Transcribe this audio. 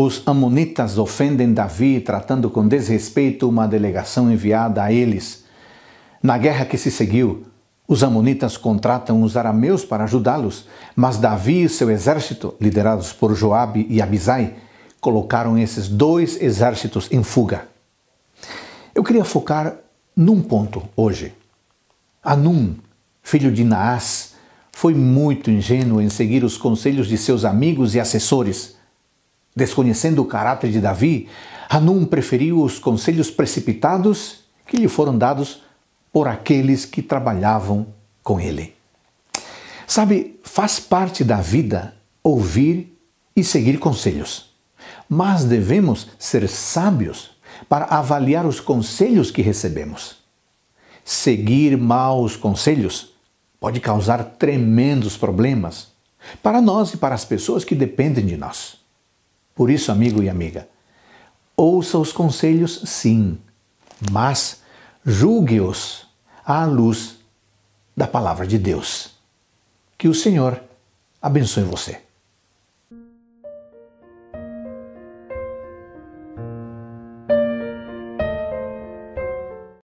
Os amonitas ofendem Davi, tratando com desrespeito uma delegação enviada a eles. Na guerra que se seguiu, os amonitas contratam os arameus para ajudá-los, mas Davi e seu exército, liderados por Joabe e Abisai, colocaram esses dois exércitos em fuga. Eu queria focar num ponto hoje. Anum, filho de Naás, foi muito ingênuo em seguir os conselhos de seus amigos e assessores Desconhecendo o caráter de Davi, Hanum preferiu os conselhos precipitados que lhe foram dados por aqueles que trabalhavam com ele. Sabe, faz parte da vida ouvir e seguir conselhos, mas devemos ser sábios para avaliar os conselhos que recebemos. Seguir maus conselhos pode causar tremendos problemas para nós e para as pessoas que dependem de nós. Por isso, amigo e amiga, ouça os conselhos, sim, mas julgue-os à luz da palavra de Deus. Que o Senhor abençoe você.